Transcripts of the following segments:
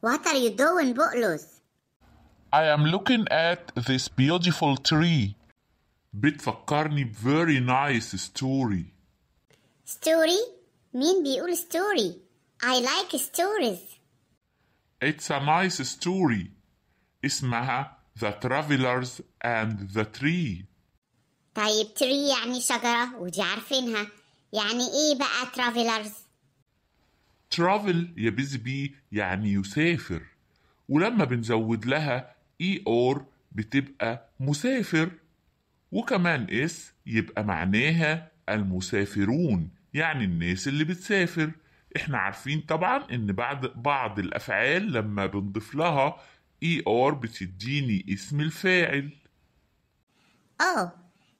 What are you doing, Butlus? I am looking at this beautiful tree. بتفكرني very nice story. Story? مين بيقول story? I like stories. It's a nice story. اسمها The Travelers and the Tree. طيب tree يعني شجرة ودي عارفينها. يعني ايه بقى travelers؟ ترافل يا بيزي بي يعني يسافر ولما بنزود لها اي e اور بتبقى مسافر وكمان اس يبقى معناها المسافرون يعني الناس اللي بتسافر احنا عارفين طبعا ان بعد بعض الافعال لما بنضيف لها اي e اور بتديني اسم الفاعل اه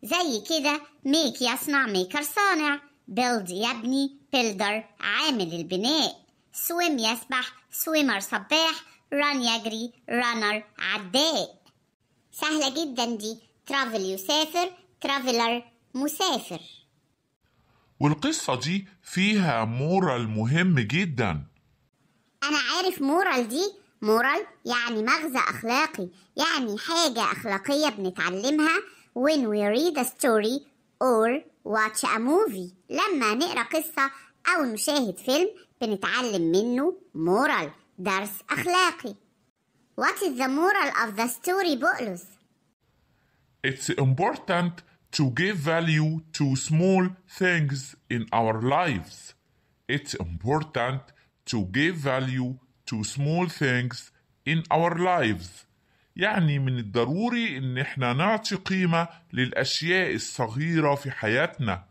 زي كده ميك يصنع ميكر صانع build يبني builder عامل البناء swim يسبح swimmer صباح run يجري runner عداء سهلة جدا دي travel يسافر traveler مسافر والقصة دي فيها مورال مهم جدا أنا عارف مورال دي مورال يعني مغزى أخلاقي يعني حاجة أخلاقية بنتعلمها when we read a story or واتش ا موفي لما نقرا قصه او نشاهد فيلم بنتعلم منه مورال درس اخلاقي What is the moral of the story بؤلس It's important to give value to small things in our lives. It's important to give value to small things in our lives. يعني من الضروري إن إحنا نعطي قيمة للأشياء الصغيرة في حياتنا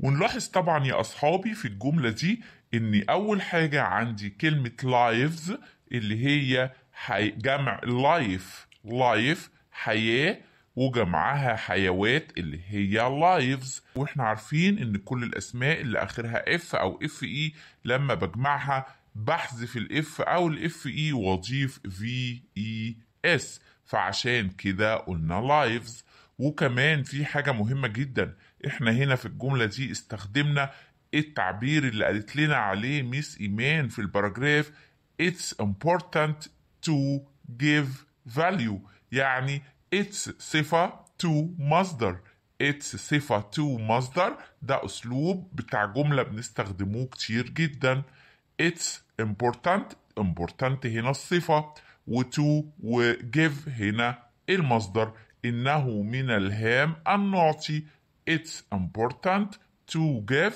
ونلاحظ طبعا يا أصحابي في الجملة دي إن أول حاجة عندي كلمة لايفز اللي هي حي... جمع لايف لايف حياة وجمعها حيوات اللي هي لايفز واحنا عارفين ان كل الاسماء اللي اخرها اف او اف اي e لما بجمعها بحذف الاف او الاف اي e واضيف في اي e اس فعشان كده قلنا لايفز وكمان في حاجة مهمة جدا احنا هنا في الجملة دي استخدمنا التعبير اللي قالت لنا عليه ميس إيمان في الباراجراف It's important to give value يعني it's صفة to مصدر it's صفة to مصدر ده أسلوب بتاع جملة بنستخدموه كتير جدا its important important هنا الصفة و و give هنا المصدر إنه من الهام أن نعطي it's important to give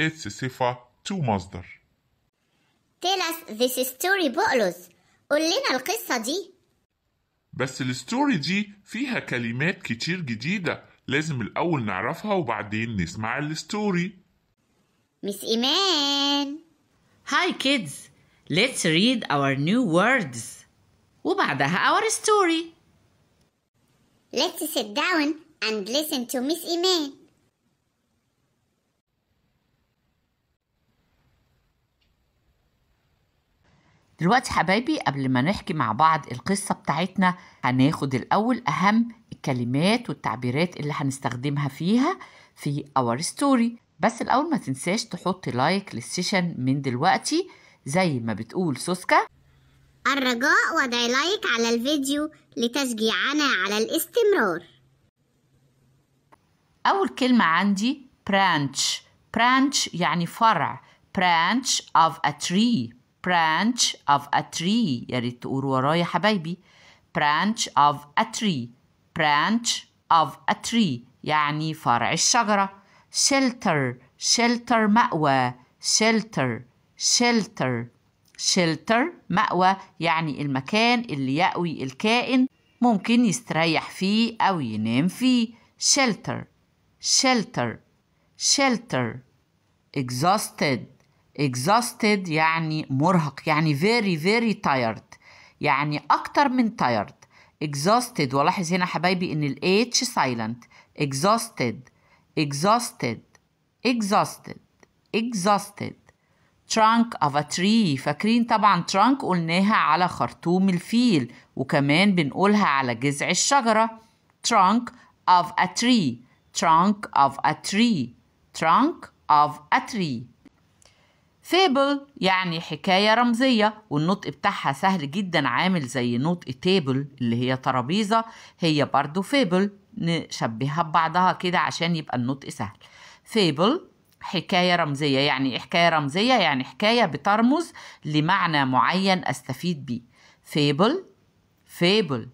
its صفة to مصدر Tell us this story بقلوز قول لنا القصة دي بس الستوري دي فيها كلمات كتير جديدة لازم الأول نعرفها وبعدين نسمع الستوري مس إيمان Hi kids, let's read our new words. وبعدها our story. Let's sit down and listen to Miss Iman. دلوقتي حبايبي قبل ما نحكي مع بعض القصة بتاعتنا هناخد الأول أهم الكلمات والتعبيرات اللي هنستخدمها فيها في our story بس الأول ما تنساش تحط لايك للسيشن من دلوقتي زي ما بتقول سوسكا الرجاء وضع لايك على الفيديو لتشجيعنا على الاستمرار أول كلمة عندي branch branch يعني فرع branch of a tree branch of a tree يا ريت تقول ورايا حبايبي branch of a tree branch of a tree يعني فرع الشجره shelter shelter مأوى shelter shelter shelter مأوى يعني المكان اللي يأوي الكائن ممكن يستريح فيه أو ينام فيه shelter shelter shelter exhausted exhausted يعني مرهق يعني very very tired يعني أكتر من tired exhausted ولاحظ هنا حبايبي إن ال H silent exhausted exhausted exhausted exhausted trunk of a tree فاكرين طبعا trunk قلناها على خرطوم الفيل وكمان بنقولها على جذع الشجرة trunk of a tree trunk of a tree trunk of a tree فيبل يعني حكاية رمزية والنطق بتاعها سهل جدا عامل زي نطق تيبل اللي هي ترابيزة هي برضو فيبل نشبهها ببعضها كده عشان يبقى النطق سهل فيبل حكاية رمزية يعني إيه حكاية رمزية يعني حكاية بترمز لمعنى معين أستفيد بيه فيبل فيبل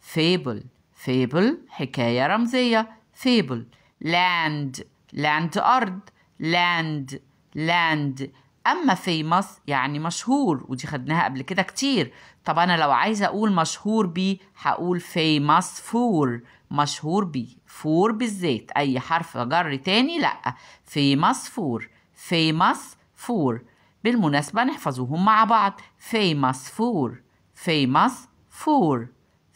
فيبل فيبل حكاية رمزية فيبل لاند لاند أرض لاند لاند أما فيمس يعني مشهور ودي خدناها قبل كده كتير طب أنا لو عايزة أقول مشهور بيه هقول فيمس فور مشهور بيه فور بالذات أي حرف جر تاني لأ famous فور famous فور بالمناسبة نحفظوهم مع بعض famous فور famous فور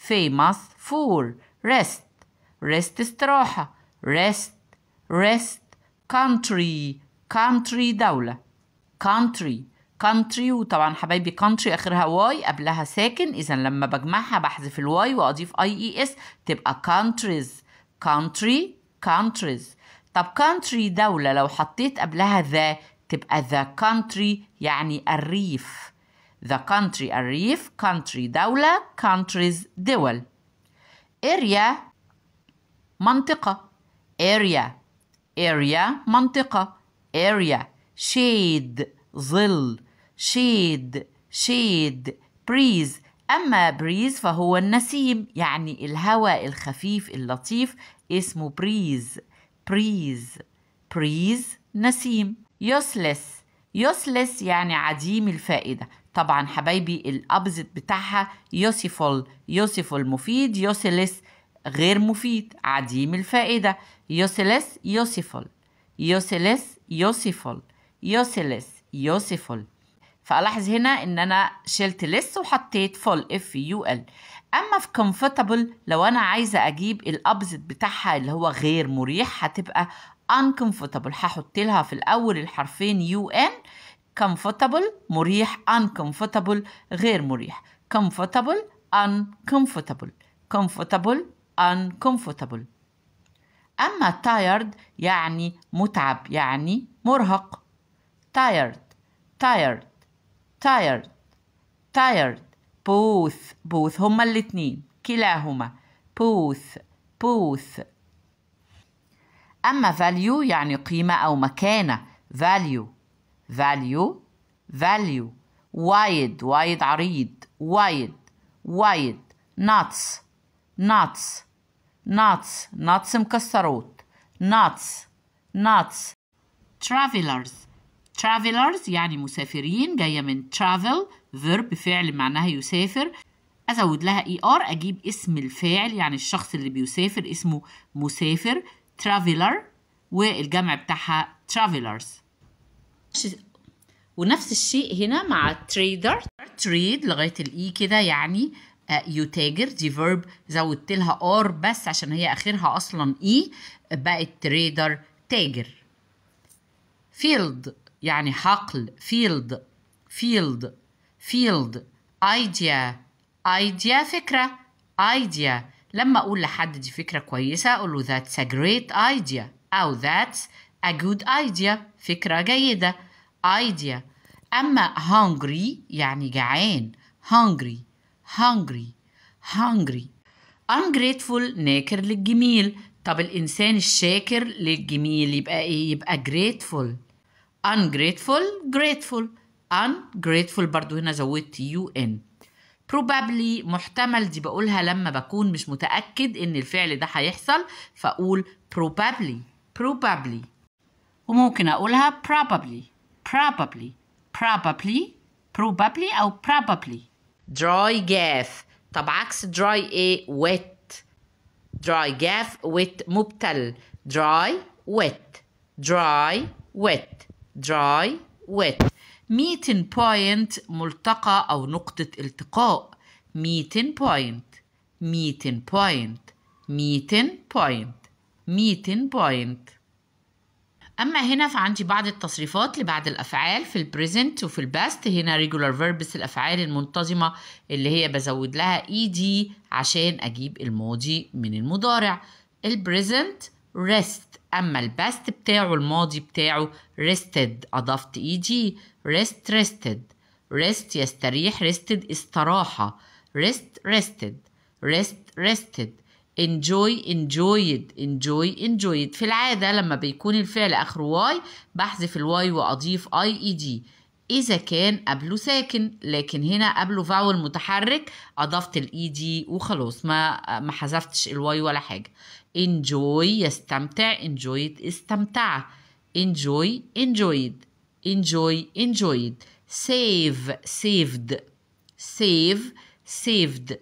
famous فور ريست ريست استراحة ريست ريست country country دولة country كانتري وطبعا حبايبي كانتري اخرها واي قبلها ساكن اذا لما بجمعها بحذف الواي واضيف اي اي اس تبقى كانتريز كانتري كانتريز طب كانتري دولة لو حطيت قبلها ذا تبقى ذا كانتري يعني الريف ذا كانتري الريف كانتري دولة كانتريز دول اريا منطقة اريا اريا منطقة اريا شيد ظل شيد شيد بريز أما بريز فهو النسيم يعني الهواء الخفيف اللطيف اسمه بريز بريز بريز نسيم يوسلس يوسلس يعني عديم الفائدة طبعا حبايبي الأبزت بتاعها يوسيفول يوسيفول مفيد يوسلس غير مفيد عديم الفائدة يوسلس يوسيفول يوسلس يوسيفول يوسلس يوسيفول فألاحظ هنا إن أنا شلت لس وحطيت فول اف يو ال أما في كومفورتبل لو أنا عايزة أجيب الأبزت بتاعها اللي هو غير مريح هتبقى uncomfortable هحط لها في الأول الحرفين يو ان comfortable مريح uncomfortable غير مريح comfortable uncomfortable comfortable uncomfortable أما tired يعني متعب يعني مرهق tired tired tired tired both both هما الاتنين كلاهما both both أما value يعني قيمة أو مكانة value value value wide wide عريض wide wide nuts nuts nuts nuts مكسرات nuts nuts travelers travelers يعني مسافرين جاية من travel verb فعل معناها يسافر أزود لها اي e ار أجيب اسم الفاعل يعني الشخص اللي بيسافر اسمه مسافر traveler والجمع بتاعها travelers ونفس الشيء هنا مع تريدر تريد لغاية الاي e كده يعني آه، يتاجر دي فيرب زودت لها ار بس عشان هي اخرها اصلا اي e، بقت تريدر تاجر فيلد يعني حقل field field field idea idea فكرة idea لما أقول لحد دي فكرة كويسة أقول له that's a great idea أو that's a good idea فكرة جيدة idea أما hungry يعني جعان hungry hungry hungry ungrateful ناكر للجميل طب الإنسان الشاكر للجميل يبقى إيه؟ يبقى grateful ungrateful grateful ungrateful برضو هنا زودت ان probably محتمل دي بقولها لما بكون مش متأكد إن الفعل ده هيحصل فأقول probably probably وممكن أقولها probably probably probably probably أو probably dry gaff طب عكس dry ايه wet dry gaff wet مبتل dry wet dry wet dry wet meeting point ملتقى أو نقطة التقاء meeting point meeting point meeting point meeting point أما هنا فعندي بعض التصريفات لبعض الأفعال في البريزنت وفي الباست هنا regular verbs الأفعال المنتظمة اللي هي بزود لها ed عشان أجيب الماضي من المضارع البريزنت rest أما الباست بتاعه الماضي بتاعه rested أضفت إيدي e rest rested rest يستريح rested استراحة rest rested rest rested enjoy enjoyed enjoy enjoyed في العادة لما بيكون الفعل آخره واي بحذف الواي وأضيف I e إذا كان قبله ساكن لكن هنا قبله فاول متحرك أضفت الإي دي وخلاص ما ما حذفتش الواي ولا حاجة enjoy يستمتع enjoyed استمتع enjoy enjoyed enjoy enjoyed save saved save saved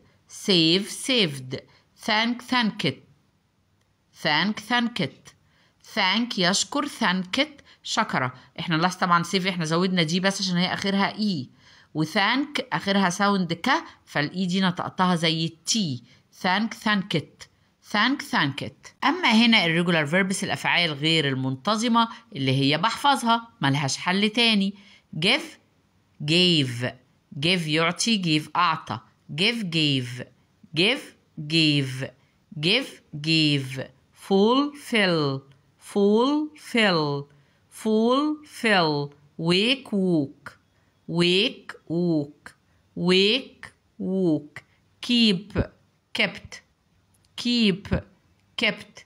save saved thank thank it thank thanked thank يشكر thank it شكرة احنا لاست طبعا سيف احنا زودنا دي بس عشان هي اخرها اي e. وثانك اخرها ساوند ك فالاي e دي نطقتها زي التي ثانك ثانكت ثانك ثانكت اما هنا الريجولار فيربس الافعال غير المنتظمه اللي هي بحفظها ملهاش حل تاني give gave جيف يعطي جيف اعطى give gave give جيف give فيل فول فيل fulfill wake walk wake walk wake walk keep kept keep kept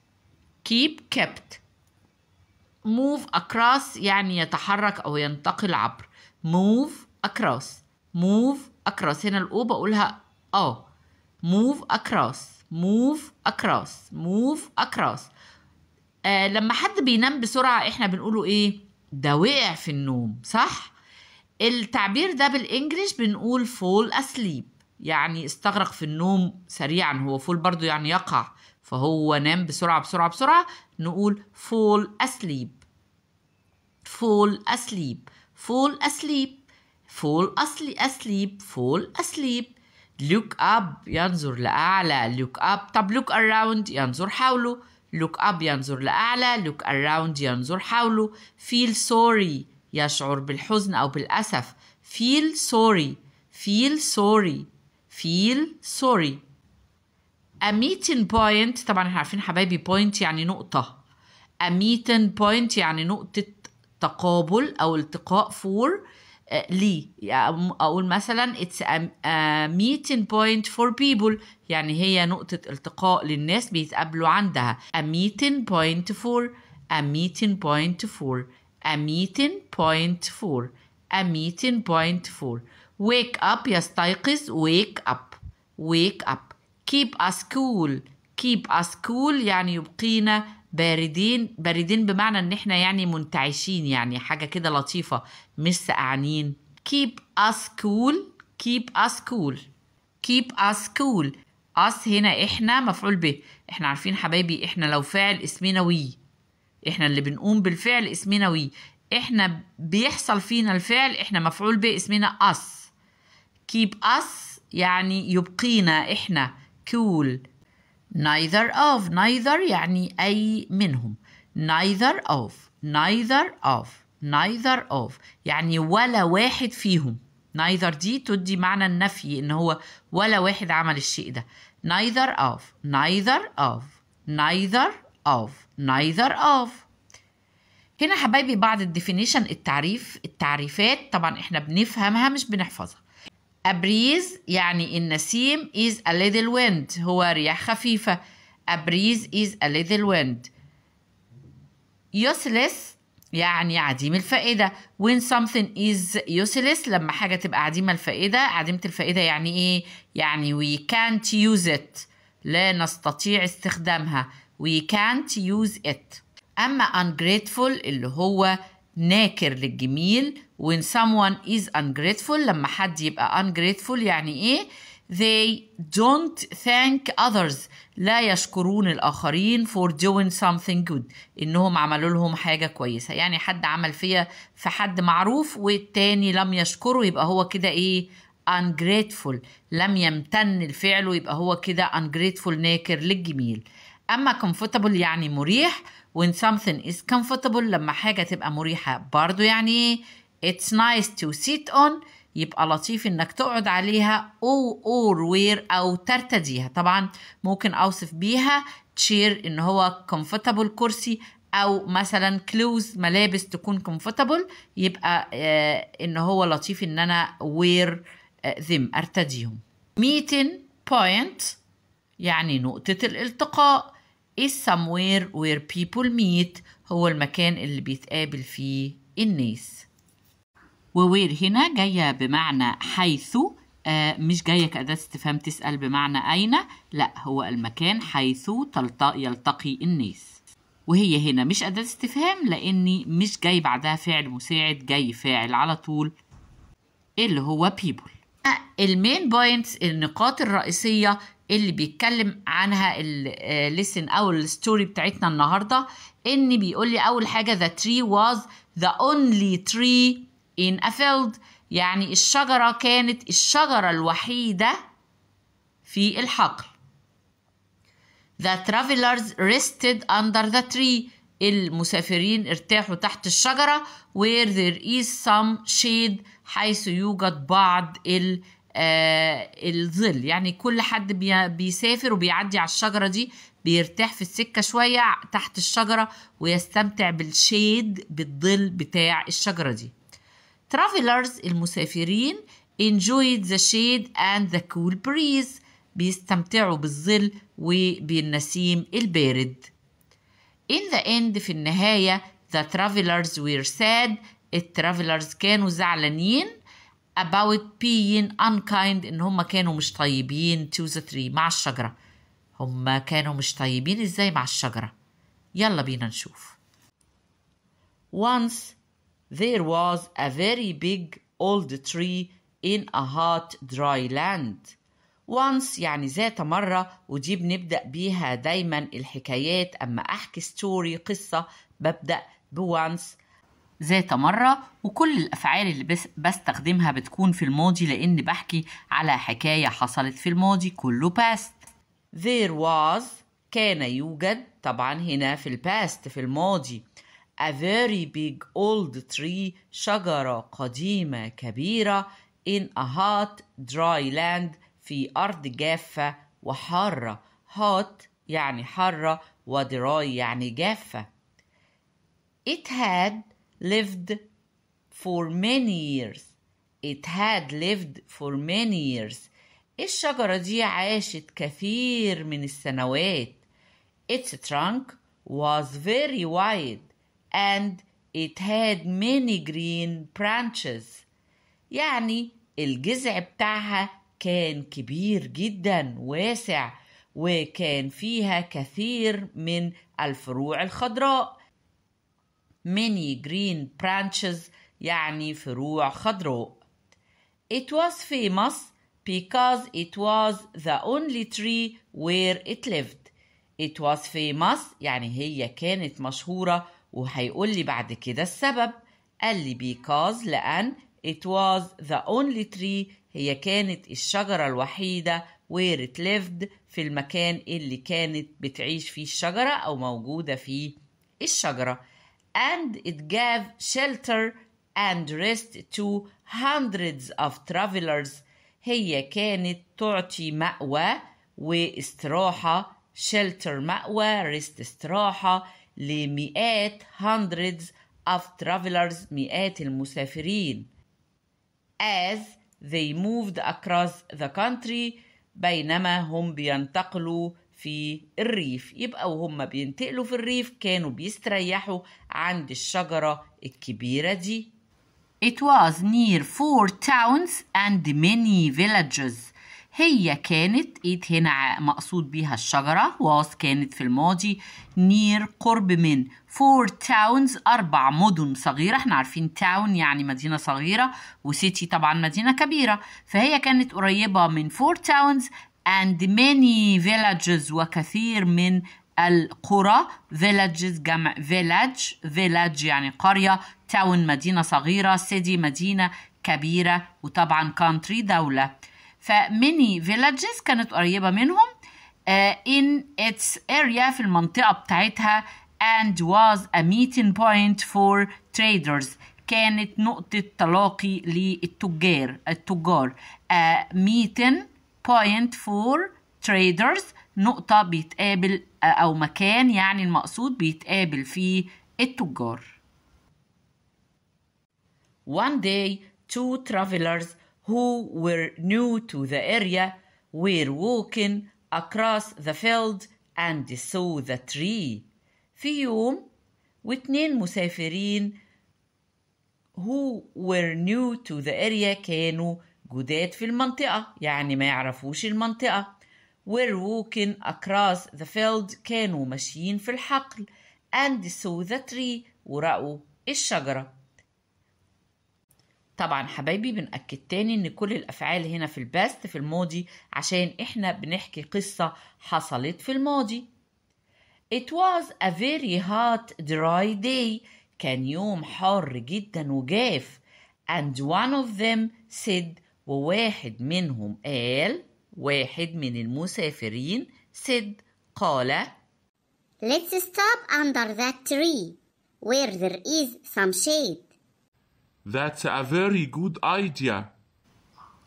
keep kept move across يعني يتحرك أو ينتقل عبر move across move across هنا الأو بقولها أه move across move across move across آه لما حد بينام بسرعة احنا بنقوله ايه ده وقع في النوم صح التعبير ده بالانجلش بنقول فول اسليب يعني استغرق في النوم سريعا هو فول برضو يعني يقع فهو نام بسرعة بسرعة بسرعة نقول فول أسليب فول أسليب فول أسليب فول أصلي أسليب فول أسليب لوك اب ينظر لأعلى لوك اب طب لوك اراوند ينظر حوله look up ينظر لأعلى look around ينظر حوله feel sorry يشعر بالحزن أو بالأسف feel sorry feel sorry feel sorry a meeting point طبعا احنا عارفين حبايبي point يعني نقطة a meeting point يعني نقطة تقابل أو التقاء for لي اقول مثلا It's a meeting point for people يعني هي نقطة التقاء للناس بيتقابلوا عندها a meeting point for a meeting point for a meeting point for a meeting point for wake up يستيقظ wake up wake up keep us cool keep us cool يعني يبقينا باردين باردين بمعنى ان احنا يعني منتعشين يعني حاجه كده لطيفه مش سقعانين keep us cool keep us cool keep us cool us هنا احنا مفعول به احنا عارفين حبايبي احنا لو فعل اسمنا وي احنا اللي بنقوم بالفعل اسمنا وي احنا بيحصل فينا الفعل احنا مفعول به اسمنا us keep us يعني يبقينا احنا cool neither of neither يعني أي منهم neither of neither of neither of يعني ولا واحد فيهم neither دي تدي معنى النفي ان هو ولا واحد عمل الشيء ده neither of neither of neither of neither of هنا حبايبي بعض الديفينيشن التعريف التعريفات طبعا احنا بنفهمها مش بنحفظها A breeze يعني النسيم is a little wind هو رياح خفيفة A breeze is a little wind Useless يعني عديم الفائدة when something is useless لما حاجة تبقى عديمة الفائدة عديمة الفائدة يعني إيه؟ يعني we can't use it لا نستطيع استخدامها we can't use it أما ungrateful اللي هو ناكر للجميل when someone is ungrateful لما حد يبقى ungrateful يعني ايه they don't thank others لا يشكرون الآخرين for doing something good إنهم عملوا لهم حاجة كويسة يعني حد عمل فيا في حد معروف والتاني لم يشكره يبقى هو كده إيه ungrateful لم يمتن الفعل يبقى هو كده ungrateful ناكر للجميل أما comfortable يعني مريح when something is comfortable لما حاجة تبقى مريحة برضو يعني إيه it's nice to sit on يبقى لطيف انك تقعد عليها او wear او ترتديها طبعا ممكن اوصف بيها تشير ان هو comfortable كرسي او مثلا كلوز ملابس تكون comfortable يبقى آه ان هو لطيف ان انا وير ذم آه، ارتديهم meeting point يعني نقطة الالتقاء is somewhere where people meet هو المكان اللي بيتقابل فيه الناس ووير هنا جاية بمعنى حيث آه، مش جاية كأداة استفهام تسأل بمعنى أين لا هو المكان حيث يلتقي الناس وهي هنا مش أداة استفهام لأني مش جاي بعدها فعل مساعد جاي فاعل على طول اللي هو people آه، المين بوينتس النقاط الرئيسية اللي بيتكلم عنها الليسن آه، أو الستوري بتاعتنا النهاردة إن بيقول لي أول حاجة the tree was the only tree in a field يعني الشجرة كانت الشجرة الوحيدة في الحقل The travelers rested under the tree المسافرين ارتاحوا تحت الشجرة where there is some shade حيث يوجد بعض ال آه الظل يعني كل حد بيسافر وبيعدي على الشجرة دي بيرتاح في السكة شوية تحت الشجرة ويستمتع بالشيد بالظل بتاع الشجرة دي travelers المسافرين enjoyed the shade and the cool breeze بيستمتعوا بالظل وبالنسيم البارد in the end في النهاية the travelers were sad الترافلرز كانوا زعلانين about being unkind ان هم كانوا مش طيبين to the tree مع الشجرة هم كانوا مش طيبين ازاي مع الشجرة يلا بينا نشوف once There was a very big old tree in a hot dry land. once يعني ذات مرة ودي بنبدأ بيها دايما الحكايات أما أحكي ستوري قصة ببدأ بوانس ذات مرة وكل الأفعال اللي بس بستخدمها بتكون في الماضي لأن بحكي على حكاية حصلت في الماضي كله past there was كان يوجد طبعا هنا في الباست في الماضي a very big old tree شجرة قديمة كبيرة in a hot dry land في أرض جافة وحارة hot يعني حارة ودراي يعني جافة It had lived for many years It had lived for many years الشجرة دي عاشت كثير من السنوات Its trunk was very wide and it had many green branches يعني الجذع بتاعها كان كبير جدا واسع وكان فيها كثير من الفروع الخضراء many green branches يعني فروع خضراء It was famous because it was the only tree where it lived. It was famous يعني هي كانت مشهورة وهيقول لي بعد كده السبب قال لي because لأن it was the only tree هي كانت الشجرة الوحيدة where it lived في المكان اللي كانت بتعيش فيه الشجرة أو موجودة فيه الشجرة and it gave shelter and rest to hundreds of travelers هي كانت تعطي مأوى واستراحة shelter مأوى rest استراحة لمئات hundreds of travelers مئات المسافرين as they moved across the country بينما هم بينتقلوا في الريف يبقى وهم بينتقلوا في الريف كانوا بيستريحوا عند الشجرة الكبيرة دي It was near four towns and many villages هي كانت ايد هنا مقصود بيها الشجرة واس كانت في الماضي نير قرب من فور تاونز أربع مدن صغيرة احنا عارفين تاون يعني مدينة صغيرة وسيتي طبعا مدينة كبيرة فهي كانت قريبة من فور تاونز and many villages وكثير من القرى villages جمع village village يعني قرية تاون مدينة صغيرة city مدينة كبيرة وطبعا country دولة فميني فيلاجز كانت قريبة منهم آه، in its area في المنطقة بتاعتها and was a meeting point for traders كانت نقطة تلاقي للتجار التجار a آه، meeting point for traders نقطة بيتقابل آه، أو مكان يعني المقصود بيتقابل فيه التجار One day two travelers who were new to the area were walking across the field and saw the tree. في يوم واتنين مسافرين who were new to the area كانوا جداد في المنطقة يعني ما يعرفوش المنطقة were walking across the field كانوا ماشيين في الحقل and saw the tree ورأوا الشجرة طبعا حبايبي بنأكد تاني ان كل الافعال هنا في الباست في الماضي عشان احنا بنحكي قصة حصلت في الماضي It was a very hot dry day كان يوم حار جدا وجاف and one of them said وواحد منهم قال واحد من المسافرين said قال Let's stop under that tree where there is some shade That's a very good idea.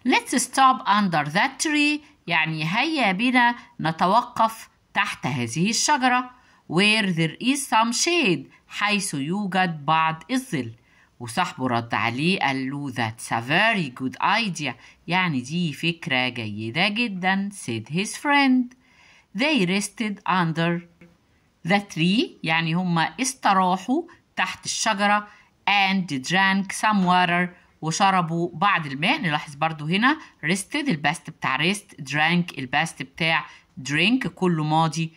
Let's stop under that tree يعني هيا بنا نتوقف تحت هذه الشجرة where there is some shade حيث يوجد بعض الظل وصاحبه رد عليه قال له that's a very good idea يعني دي فكرة جيدة جدا said his friend they rested under the tree يعني هما استراحوا تحت الشجرة and drank some water وشربوا بعض الماء نلاحظ برضو هنا rested الباست بتاع rest drank الباست بتاع drink كله ماضي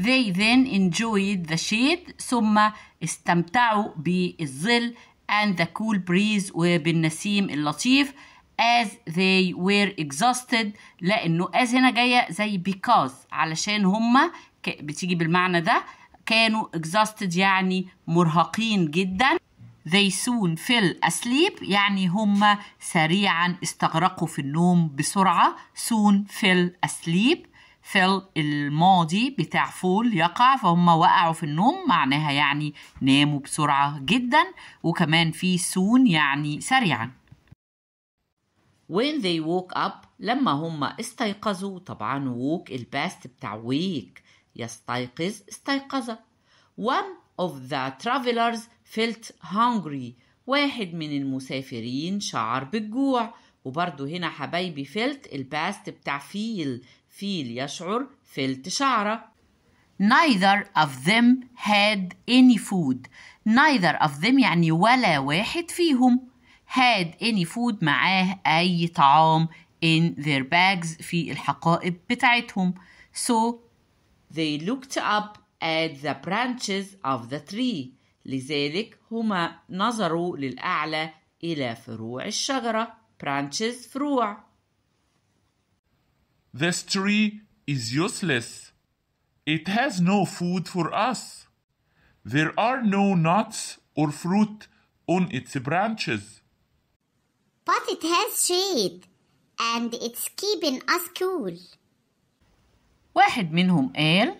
they then enjoyed the shade ثم استمتعوا بالظل and the cool breeze وبالنسيم اللطيف as they were exhausted لأنه as هنا جاية زي because علشان هما بتيجي بالمعنى ده كانوا exhausted يعني مرهقين جدا they soon fell asleep يعني هم سريعا استغرقوا في النوم بسرعة soon fell asleep fell الماضي بتاع فول يقع فهم وقعوا في النوم معناها يعني ناموا بسرعة جدا وكمان في soon يعني سريعا when they woke up لما هم استيقظوا طبعا woke الباست بتاع wake يستيقظ استيقظ One of the travelers felt hungry واحد من المسافرين شعر بالجوع وبرضه هنا حبايبي فيلت الباست بتاع فيل فيل يشعر فيلت شعرة neither of them had any food neither of them يعني ولا واحد فيهم had any food معاه أي طعام in their bags في الحقائب بتاعتهم so They looked up at the branches of the tree لذلك هما نظروا للأعلى إلى فروع الشجرة branches فروع This tree is useless. It has no food for us. There are no nuts or fruit on its branches. But it has shade and it's keeping us cool. واحد منهم قال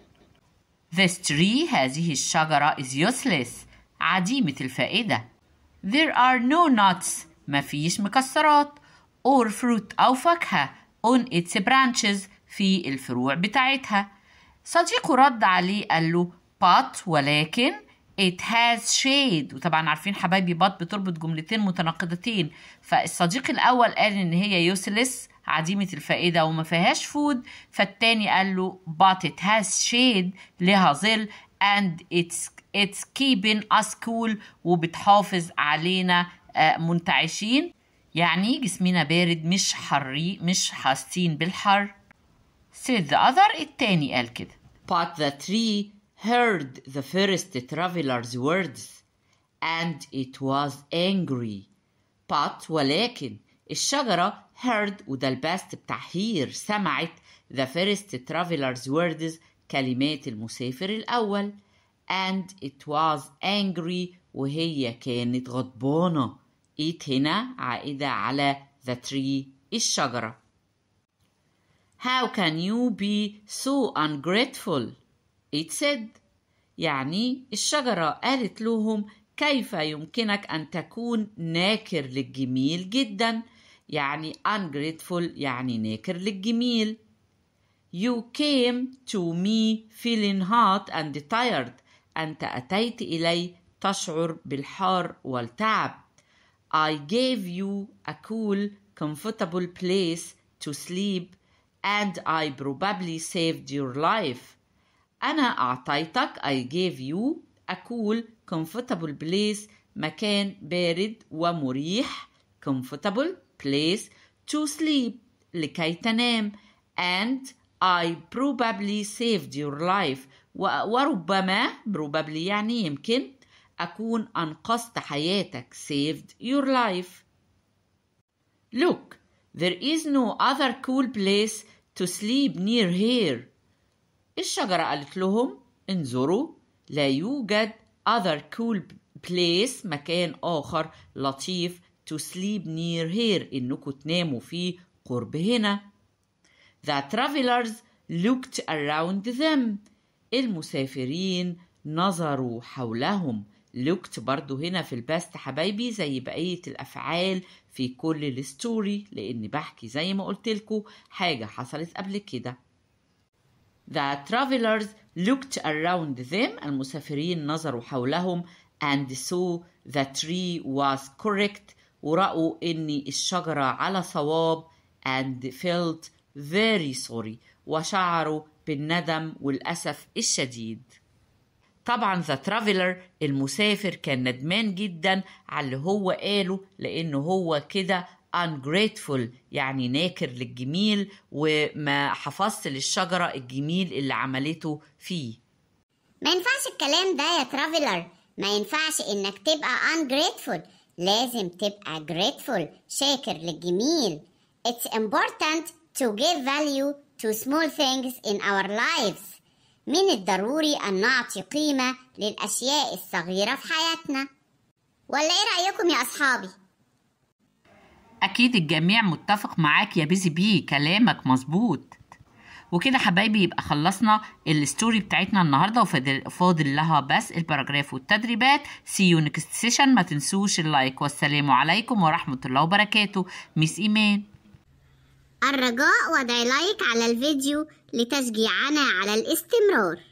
This tree هذه الشجرة is useless عديمة الفائدة There are no nuts مفيش مكسرات or fruit أو فاكهة on its branches في الفروع بتاعتها صديقه رد عليه قال له but ولكن it has shade وطبعا عارفين حبايبي but بتربط جملتين متناقضتين فالصديق الأول قال إن هي useless عديمة الفائدة وما فيهاش فود فالتاني قال له but it has shade لها ظل and it's it's keeping us cool وبتحافظ علينا آه، منتعشين يعني جسمنا بارد مش حري مش حاسين بالحر said the other التاني قال كده but the tree heard the first traveler's words and it was angry but ولكن الشجرة heard وده الباست بتاع hear سمعت the first traveler's words كلمات المسافر الأول and it was angry وهي كانت غضبانة it هنا عائدة على the tree الشجرة How can you be so ungrateful? It said يعني الشجرة قالت لهم كيف يمكنك أن تكون ناكر للجميل جدا يعني ungrateful يعني ناكر للجميل You came to me feeling hot and tired. أنت أتيت إلي تشعر بالحار والتعب. I gave you a cool, comfortable place to sleep and I probably saved your life. أنا أعطيتك I gave you a cool, comfortable place مكان بارد ومريح comfortable place to sleep لكي تنام and I probably saved your life وربما probably يعني يمكن أكون أنقذت حياتك saved your life Look, there is no other cool place to sleep near here الشجرة قالت لهم انظروا لا يوجد other cool place مكان آخر لطيف to sleep near here إنكوا تناموا في قرب هنا The travelers looked around them المسافرين نظروا حولهم looked برضو هنا في الباست حبايبي زي بقية الأفعال في كل الستوري لأني بحكي زي ما قلتلكوا حاجة حصلت قبل كده The travelers looked around them المسافرين نظروا حولهم and saw the tree was correct ورأوا إن الشجرة على صواب and felt very sorry وشعروا بالندم والأسف الشديد طبعا ذا ترافيلر المسافر كان ندمان جدا على اللي هو قاله لأنه هو كده ungrateful يعني ناكر للجميل وما حفظت للشجرة الجميل اللي عملته فيه ما ينفعش الكلام ده يا ترافيلر ما ينفعش انك تبقى ungrateful لازم تبقى grateful شاكر للجميل It's important to give value to small things in our lives من الضروري أن نعطي قيمة للأشياء الصغيرة في حياتنا ولا إيه رأيكم يا أصحابي؟ أكيد الجميع متفق معاك يا بيزي بي كلامك مظبوط وكده حبايبي يبقى خلصنا الستوري بتاعتنا النهارده وفاضل لها بس الباراجراف والتدريبات سي يو نيكست سيشن ما تنسوش اللايك والسلام عليكم ورحمه الله وبركاته ميس ايمان الرجاء وضع لايك على الفيديو لتشجيعنا على الاستمرار